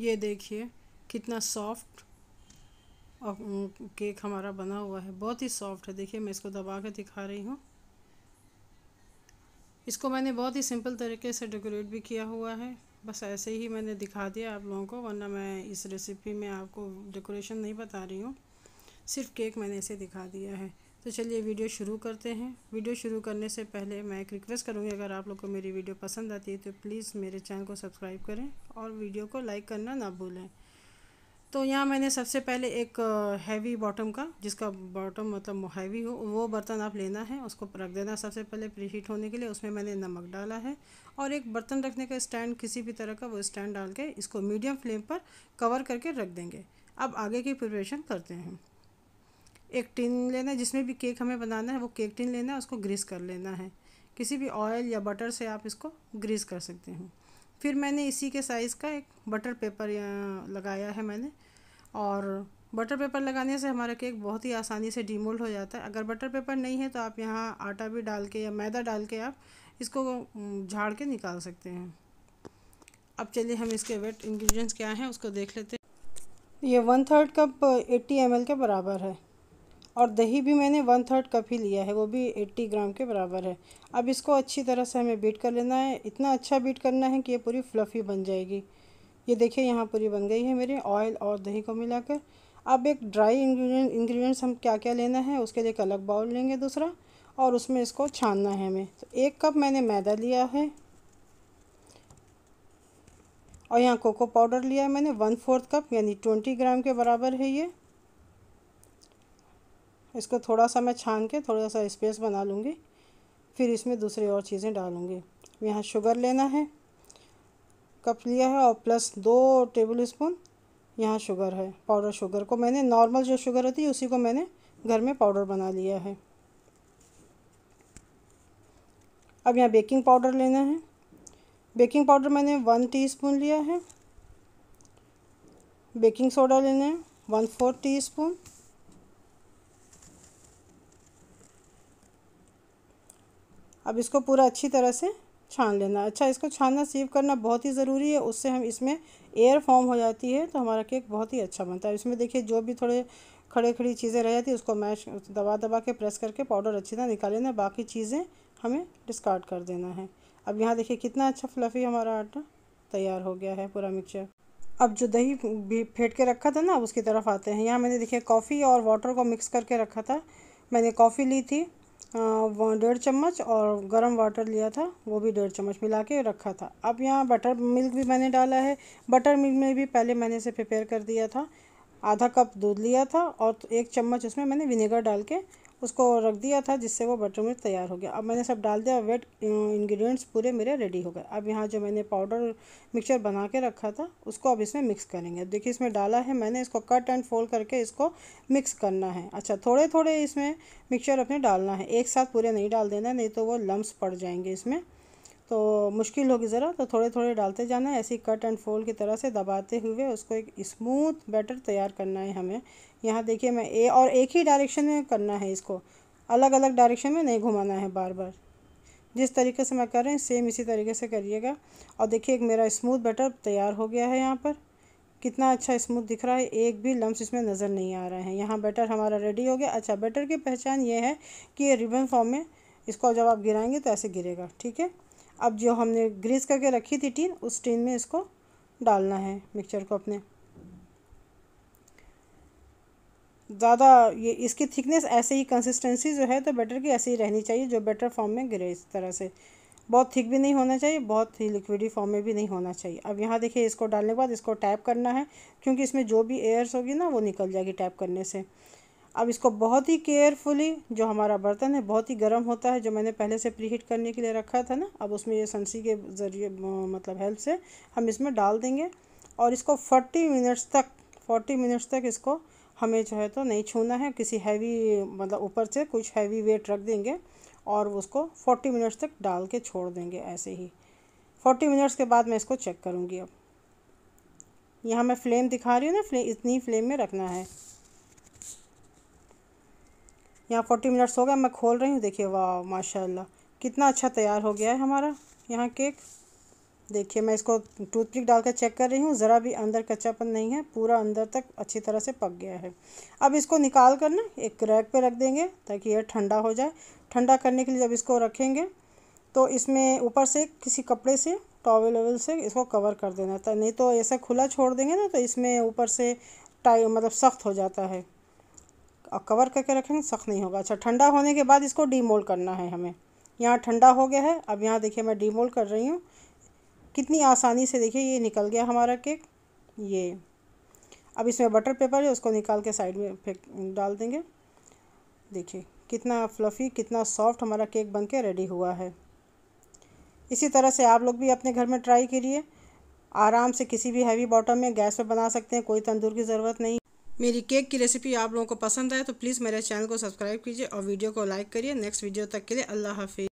ये देखिए कितना सॉफ्ट और केक हमारा बना हुआ है बहुत ही सॉफ्ट है देखिए मैं इसको दबा के दिखा रही हूँ इसको मैंने बहुत ही सिंपल तरीके से डेकोरेट भी किया हुआ है बस ऐसे ही मैंने दिखा दिया आप लोगों को वरना मैं इस रेसिपी में आपको डेकोरेशन नहीं बता रही हूँ सिर्फ केक मैंने इसे दिखा दिया है तो चलिए वीडियो शुरू करते हैं वीडियो शुरू करने से पहले मैं एक रिक्वेस्ट करूँगी अगर आप लोग को मेरी वीडियो पसंद आती है तो प्लीज़ मेरे चैनल को सब्सक्राइब करें और वीडियो को लाइक करना ना भूलें तो यहाँ मैंने सबसे पहले एक हैवी बॉटम का जिसका बॉटम मतलब हैवी हो वो बर्तन आप लेना है उसको रख देना सबसे पहले प्रीहीट होने के लिए उसमें मैंने नमक डाला है और एक बर्तन रखने का स्टैंड किसी भी तरह का वो स्टैंड डाल के इसको मीडियम फ्लेम पर कवर करके रख देंगे अब आगे की प्रिपरेशन करते हैं एक टिन लेना है जिसमें भी केक हमें बनाना है वो केक टिन लेना है उसको ग्रीस कर लेना है किसी भी ऑयल या बटर से आप इसको ग्रीस कर सकते हैं फिर मैंने इसी के साइज़ का एक बटर पेपर लगाया है मैंने और बटर पेपर लगाने से हमारा केक बहुत ही आसानी से डीमोल्ड हो जाता है अगर बटर पेपर नहीं है तो आप यहाँ आटा भी डाल के या मैदा डाल के आप इसको झाड़ के निकाल सकते हैं अब चलिए हम इसके वेट इंग्रेडिएंट्स क्या हैं उसको देख लेते हैं ये वन थर्ड कप 80 एम के बराबर है और दही भी मैंने वन थर्ड कप ही लिया है वो भी एट्टी ग्राम के बराबर है अब इसको अच्छी तरह से हमें बीट कर लेना है इतना अच्छा बीट करना है कि ये पूरी फ्लफ़ी बन जाएगी ये देखिए यहाँ पूरी बन गई है मेरे ऑयल और दही को मिलाकर अब एक ड्राई इंग्रेडिएंट इंग्रेडिएंट्स हम क्या क्या लेना है उसके लिए एक अलग बाउल लेंगे दूसरा और उसमें इसको छानना है हमें तो एक कप मैंने मैदा लिया है और यहाँ कोको पाउडर लिया है मैंने वन फोर्थ कप यानी ट्वेंटी ग्राम के बराबर है ये इसको थोड़ा सा मैं छान के थोड़ा सा स्पेस बना लूँगी फिर इसमें दूसरी और चीज़ें डालूँगी यहाँ शुगर लेना है कप लिया है और प्लस दो टेबल स्पून यहाँ शुगर है पाउडर शुगर को मैंने नॉर्मल जो शुगर होती है उसी को मैंने घर में पाउडर बना लिया है अब यहाँ बेकिंग पाउडर लेना है बेकिंग पाउडर मैंने वन टी लिया है बेकिंग सोडा लेना है वन फोर टी स्पून अब इसको पूरा अच्छी तरह से छान लेना अच्छा इसको छानना सीव करना बहुत ही ज़रूरी है उससे हम इसमें एयर फॉर्म हो जाती है तो हमारा केक बहुत ही अच्छा बनता है इसमें देखिए जो भी थोड़े खड़े खड़ी चीज़ें रह जाती है उसको मैश दबा दबा के प्रेस करके पाउडर अच्छी तरह निकाल लेना बाकी चीज़ें हमें डिस्कार्ड कर देना है अब यहाँ देखिए कितना अच्छा फ्लफ़ी हमारा आटा तैयार हो गया है पूरा मिक्सचर अब जो दही भी फेंट के रखा था ना उसकी तरफ आते हैं यहाँ मैंने देखिए कॉफ़ी और वाटर को मिक्स करके रखा था मैंने कॉफ़ी ली थी डेढ़ चम्मच और गरम वाटर लिया था वो भी डेढ़ चम्मच मिला के रखा था अब यहाँ बटर मिल्क भी मैंने डाला है बटर मिल्क में भी पहले मैंने इसे प्रिपेयर कर दिया था आधा कप दूध लिया था और एक चम्मच उसमें मैंने विनेगर डाल के उसको रख दिया था जिससे वो बटर मिल्क तैयार हो गया अब मैंने सब डाल दिया वेट इंग्रेडिएंट्स uh, पूरे मेरे रेडी हो गए अब यहाँ जो मैंने पाउडर मिक्सचर बना के रखा था उसको अब इसमें मिक्स करेंगे देखिए इसमें डाला है मैंने इसको कट एंड फोल्ड करके इसको मिक्स करना है अच्छा थोड़े थोड़े इसमें मिक्सचर अपने डालना है एक साथ पूरे नहीं डाल देना नहीं तो वो लम्ब पड़ जाएंगे इसमें तो मुश्किल होगी ज़रा तो थोड़े थोड़े डालते जाना है ऐसी कट एंड फोल्ड की तरह से दबाते हुए उसको एक स्मूथ बैटर तैयार करना है हमें यहाँ देखिए मैं ए और एक ही डायरेक्शन में करना है इसको अलग अलग डायरेक्शन में नहीं घुमाना है बार बार जिस तरीके से मैं कर रही हूँ सेम इसी तरीके से करिएगा और देखिए एक मेरा स्मूथ बैटर तैयार हो गया है यहाँ पर कितना अच्छा स्मूथ दिख रहा है एक भी लम्स इसमें नज़र नहीं आ रहे हैं यहाँ बैटर हमारा रेडी हो गया अच्छा बैटर की पहचान ये है कि ये रिबन फॉर्म में इसको जब आप गिराएंगे तो ऐसे गिरेगा ठीक है अब जो हमने ग्रीस करके रखी थी टीन उस टीन में इसको डालना है मिक्सचर को अपने ज़्यादा ये इसकी थिकनेस ऐसे ही कंसिस्टेंसी जो है तो बैटर की ऐसे ही रहनी चाहिए जो बैटर फॉर्म में गिरे इस तरह से बहुत थिक भी नहीं होना चाहिए बहुत ही लिक्विडी फॉर्म में भी नहीं होना चाहिए अब यहाँ देखिए इसको डालने के बाद इसको टैप करना है क्योंकि इसमें जो भी एयर्स होगी ना वो निकल जाएगी टैप करने से अब इसको बहुत ही केयरफुली जो हमारा बर्तन है बहुत ही गर्म होता है जो मैंने पहले से प्री हीट करने के लिए रखा था ना अब उसमें ये सनसी के ज़रिए मतलब हेल्प से हम इसमें डाल देंगे और इसको फोर्टी मिनट्स तक फोर्टी मिनट्स तक इसको हमें जो है तो नहीं छूना है किसी हैवी मतलब ऊपर से कुछ हैवी वेट रख देंगे और उसको फोर्टी मिनट्स तक डाल के छोड़ देंगे ऐसे ही फोर्टी मिनट्स के बाद मैं इसको चेक करूँगी अब यहाँ मैं फ्लेम दिखा रही हूँ ना फ्लेम इतनी फ्लेम में रखना है यहाँ फोर्टी मिनट्स हो गए मैं खोल रही हूँ देखिए वाह माशाल्लाह कितना अच्छा तैयार हो गया है हमारा यहाँ केक देखिए मैं इसको टूथपिक डाल कर चेक कर रही हूँ ज़रा भी अंदर कच्चापन नहीं है पूरा अंदर तक अच्छी तरह से पक गया है अब इसको निकाल कर ना एक रैक पे रख देंगे ताकि यह ठंडा हो जाए ठंडा करने के लिए जब इसको रखेंगे तो इसमें ऊपर से किसी कपड़े से टॉवल वॉवल से इसको कवर कर देना था नहीं तो ऐसा खुला छोड़ देंगे ना तो इसमें ऊपर से टाइ मतलब सख्त हो जाता है और कवर करके रखेंगे सख्त नहीं होगा अच्छा ठंडा होने के बाद इसको डीमोल्ड करना है हमें यहाँ ठंडा हो गया है अब यहाँ देखिए मैं डीमोल्ड कर रही हूँ कितनी आसानी से देखिए ये निकल गया हमारा केक ये अब इसमें बटर पेपर है उसको निकाल के साइड में फेंक डाल देंगे देखिए कितना फ्लफ़ी कितना सॉफ्ट हमारा केक बन के रेडी हुआ है इसी तरह से आप लोग भी अपने घर में ट्राई करिए आराम से किसी भी हैवी बॉटम में गैस पर बना सकते हैं कोई तंदूर की ज़रूरत नहीं मेरी केक की रेसिपी आप लोगों को पसंद आए तो प्लीज़ मेरे चैनल को सब्सक्राइब कीजिए और वीडियो को लाइक करिए नेक्स्ट वीडियो तक के लिए अल्लाह हाफिज़